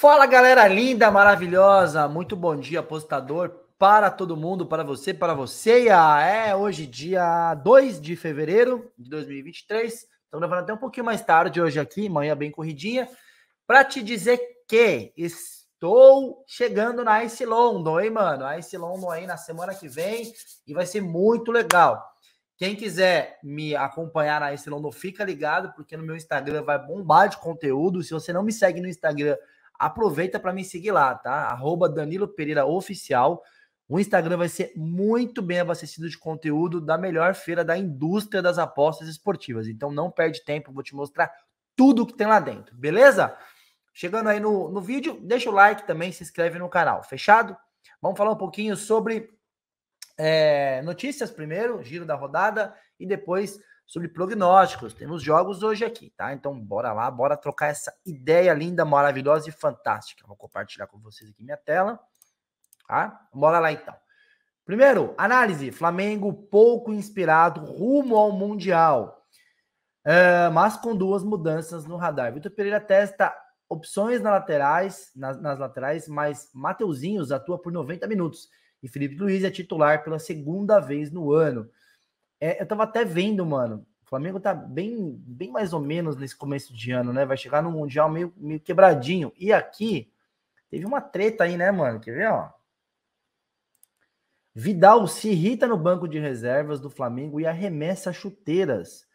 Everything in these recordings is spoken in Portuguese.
Fala galera linda, maravilhosa, muito bom dia, apostador, para todo mundo, para você, para você. É hoje, dia 2 de fevereiro de 2023. Estamos levando até um pouquinho mais tarde hoje aqui, manhã bem corridinha, para te dizer que estou chegando na Ice London, hein, mano? A Ice London aí na semana que vem e vai ser muito legal. Quem quiser me acompanhar na Ice London, fica ligado, porque no meu Instagram vai bombar de conteúdo. Se você não me segue no Instagram, aproveita para me seguir lá, tá? Arroba Danilo Pereira Oficial. O Instagram vai ser muito bem abastecido de conteúdo da melhor feira da indústria das apostas esportivas. Então não perde tempo, vou te mostrar tudo que tem lá dentro, beleza? Chegando aí no, no vídeo, deixa o like também, se inscreve no canal, fechado? Vamos falar um pouquinho sobre é, notícias primeiro, giro da rodada, e depois sobre prognósticos. Temos jogos hoje aqui, tá? Então bora lá, bora trocar essa ideia linda, maravilhosa e fantástica. Vou compartilhar com vocês aqui minha tela, tá? Bora lá então. Primeiro, análise: Flamengo pouco inspirado rumo ao Mundial, é, mas com duas mudanças no radar. Vitor Pereira testa opções nas laterais, nas, nas, laterais, mas Mateuzinhos atua por 90 minutos e Felipe Luiz é titular pela segunda vez no ano. É, eu tava até vendo, mano. O Flamengo tá bem, bem mais ou menos nesse começo de ano, né? Vai chegar no Mundial meio, meio quebradinho. E aqui, teve uma treta aí, né, mano? Quer ver, ó? Vidal se irrita no banco de reservas do Flamengo e arremessa chuteiras.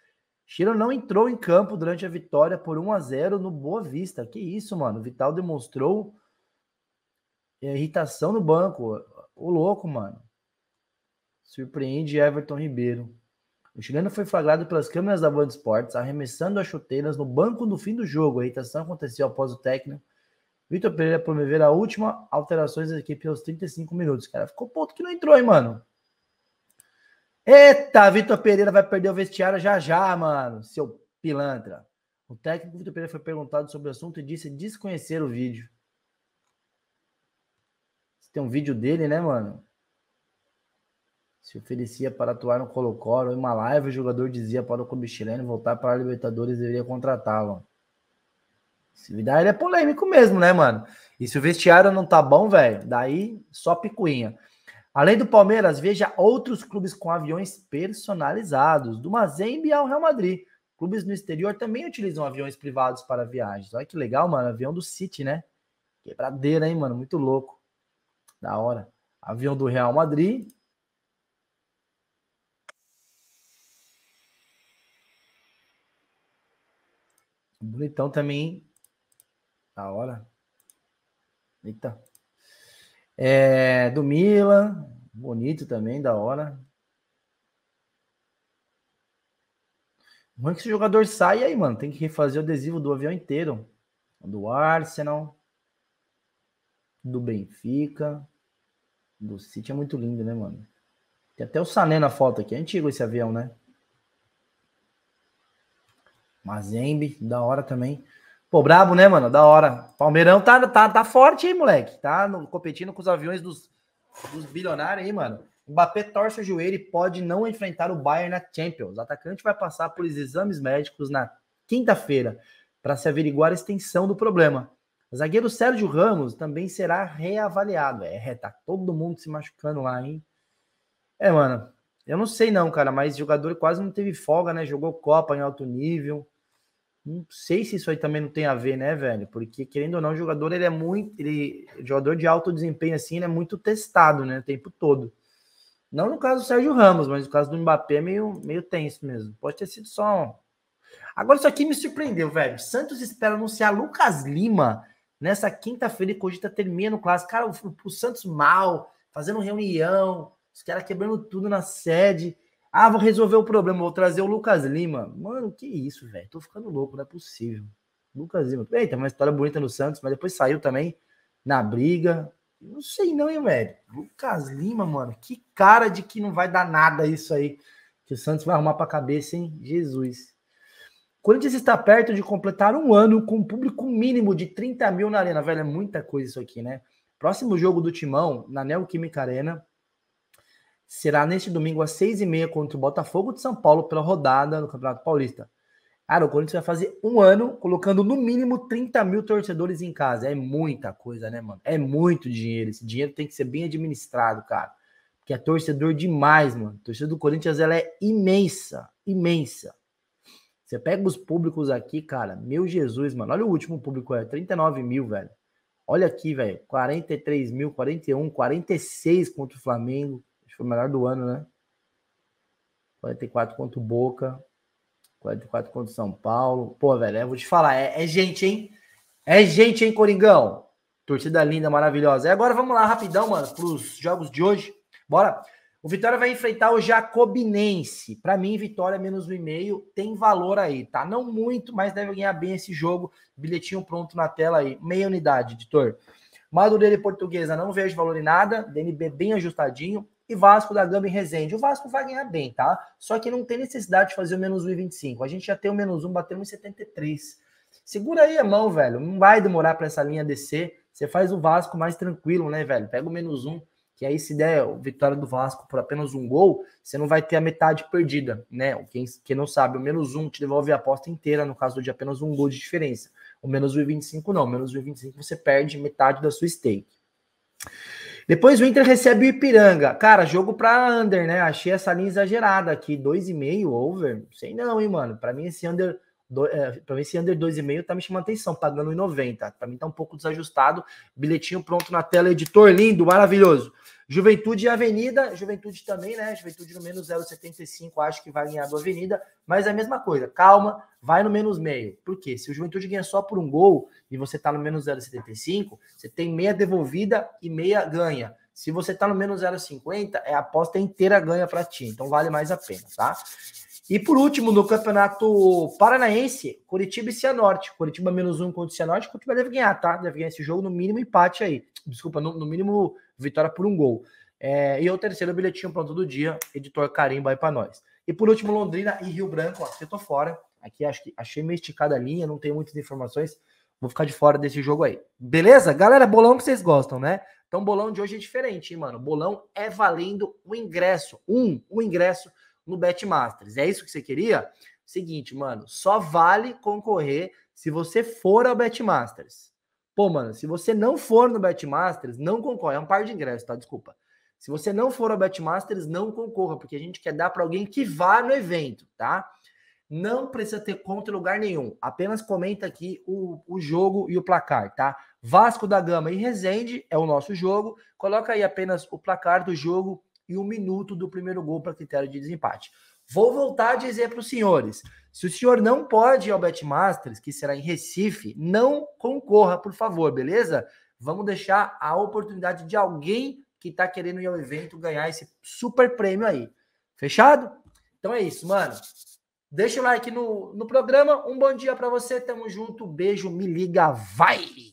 Chiro não entrou em campo durante a vitória por 1 a 0 no Boa Vista. Que isso, mano? Vital demonstrou irritação no banco. O louco, mano surpreende Everton Ribeiro. O chileno foi flagrado pelas câmeras da Band Sports arremessando as chuteiras no banco no fim do jogo. A irritação aconteceu após o técnico Vitor Pereira promover a última alterações da equipe aos 35 minutos. Cara, ficou ponto que não entrou, hein, mano? Eita, Vitor Pereira vai perder o vestiário já já, mano, seu pilantra. O técnico Vitor Pereira foi perguntado sobre o assunto e disse desconhecer o vídeo. Tem um vídeo dele, né, mano? se oferecia para atuar no Colo-Colo. Em uma live, o jogador dizia para o clube chileno voltar para a Libertadores deveria contratá-lo. Se virar, ele é polêmico mesmo, né, mano? E se o vestiário não tá bom, velho, daí só picuinha. Além do Palmeiras, veja outros clubes com aviões personalizados, do Mazembe ao Real Madrid. Clubes no exterior também utilizam aviões privados para viagens. Olha que legal, mano. Avião do City, né? Quebradeira, hein, mano? Muito louco. Da hora. Avião do Real Madrid, Bonitão também. Da hora. Eita. É, do Milan. Bonito também, da hora. Mano, que esse jogador sai aí, mano. Tem que refazer o adesivo do avião inteiro. Do Arsenal. Do Benfica. Do City é muito lindo, né, mano? Tem até o Sané na foto aqui. É antigo esse avião, né? Mazembe, da hora também. Pô, brabo, né, mano? Da hora. Palmeirão tá, tá, tá forte aí, moleque. Tá no, competindo com os aviões dos, dos bilionários aí, mano. Mbappé torce o joelho e pode não enfrentar o Bayern na Champions. O atacante vai passar por exames médicos na quinta-feira para se averiguar a extensão do problema. O zagueiro Sérgio Ramos também será reavaliado. É, tá todo mundo se machucando lá, hein? É, mano. Eu não sei não, cara, mas jogador quase não teve folga, né? Jogou Copa em alto nível. Não sei se isso aí também não tem a ver, né, velho? Porque, querendo ou não, o jogador ele é muito. Ele, jogador de alto desempenho, assim, ele é muito testado, né? O tempo todo. Não no caso do Sérgio Ramos, mas no caso do Mbappé é meio, meio tenso mesmo. Pode ter sido só. Um... Agora, isso aqui me surpreendeu, velho. Santos espera anunciar Lucas Lima nessa quinta-feira e cogita termina no clássico. Cara, o, o Santos mal, fazendo reunião, os caras quebrando tudo na sede. Ah, vou resolver o problema, vou trazer o Lucas Lima. Mano, que isso, velho? Tô ficando louco, não é possível. Lucas Lima. Eita, uma história bonita no Santos, mas depois saiu também na briga. Não sei não, hein, velho? Lucas Lima, mano, que cara de que não vai dar nada isso aí. Que o Santos vai arrumar pra cabeça, hein? Jesus. Corinthians está perto de completar um ano com um público mínimo de 30 mil na arena. Velho, é muita coisa isso aqui, né? Próximo jogo do Timão, na Neoquímica Arena, será neste domingo às seis e meia contra o Botafogo de São Paulo pela rodada do Campeonato Paulista. Cara, o Corinthians vai fazer um ano colocando no mínimo 30 mil torcedores em casa. É muita coisa, né, mano? É muito dinheiro. Esse dinheiro tem que ser bem administrado, cara. Porque é torcedor demais, mano. A torcida do Corinthians ela é imensa, imensa. Você pega os públicos aqui, cara. Meu Jesus, mano. Olha o último público, é 39 mil, velho. Olha aqui, velho. 43 mil, 41, 46 contra o Flamengo que foi o melhor do ano, né? 44 contra o Boca, 44 contra o São Paulo. Pô, velho, eu vou te falar, é, é gente, hein? É gente, hein, Coringão? Torcida linda, maravilhosa. E agora vamos lá, rapidão, mano, pros jogos de hoje. Bora! O Vitória vai enfrentar o Jacobinense. Para mim, Vitória menos um e meio tem valor aí, tá? Não muito, mas deve ganhar bem esse jogo. Bilhetinho pronto na tela aí. Meia unidade, editor. Madureira e Portuguesa, não vejo valor em nada. DNB bem ajustadinho e Vasco da Gama e Resende. O Vasco vai ganhar bem, tá? Só que não tem necessidade de fazer o menos 1,25. A gente já tem o menos 1, bateu 1,73. Segura aí a mão, velho. Não vai demorar para essa linha descer. Você faz o Vasco mais tranquilo, né, velho? Pega o menos 1, que aí se der a vitória do Vasco por apenas um gol, você não vai ter a metade perdida, né? Quem, quem não sabe, o menos 1 te devolve a aposta inteira, no caso de apenas um gol de diferença. O menos 1,25 não. O menos 1,25 você perde metade da sua stake. Depois o Inter recebe o Ipiranga. Cara, jogo para under, né? Achei essa linha exagerada aqui, 2,5 over. Não sei não, hein, mano. Para mim esse under do, é, para mim, esse under 2,5 tá me chamando atenção, pagando 1,90. Para mim tá um pouco desajustado. Bilhetinho pronto na tela, editor lindo, maravilhoso. Juventude e Avenida, Juventude também, né? Juventude no menos 0,75, acho que vai ganhar do Avenida, mas é a mesma coisa, calma, vai no menos meio. Por quê? Se o Juventude ganha só por um gol e você tá no menos 0,75, você tem meia devolvida e meia ganha. Se você tá no menos 0,50, é a aposta inteira ganha para ti, então vale mais a pena, tá? E por último, no Campeonato Paranaense, Curitiba e Cianorte. Curitiba menos um contra o Cianorte, Curitiba deve ganhar, tá? Deve ganhar esse jogo, no mínimo empate aí. Desculpa, no, no mínimo vitória por um gol. É, e o terceiro bilhetinho pronto do dia, editor carimba aí pra nós. E por último, Londrina e Rio Branco, ó, eu tô fora. Aqui acho que achei meio esticada a linha, não tenho muitas informações. Vou ficar de fora desse jogo aí. Beleza? Galera, bolão que vocês gostam, né? Então, bolão de hoje é diferente, hein, mano? Bolão é valendo o ingresso. Um, o ingresso no Betmasters. É isso que você queria? Seguinte, mano, só vale concorrer se você for ao Betmasters. Pô, mano, se você não for no Betmasters, não concorre. É um par de ingressos, tá? Desculpa. Se você não for ao Betmasters, não concorra, porque a gente quer dar para alguém que vá no evento, tá? Não precisa ter conta em lugar nenhum. Apenas comenta aqui o, o jogo e o placar, tá? Vasco da Gama e Resende é o nosso jogo. Coloca aí apenas o placar do jogo e um minuto do primeiro gol para critério de desempate. Vou voltar a dizer para os senhores: se o senhor não pode ir ao Betmasters, que será em Recife, não concorra, por favor, beleza? Vamos deixar a oportunidade de alguém que está querendo ir ao evento ganhar esse super prêmio aí. Fechado? Então é isso, mano. Deixa o like no, no programa. Um bom dia para você. Tamo junto. Beijo. Me liga. Vai!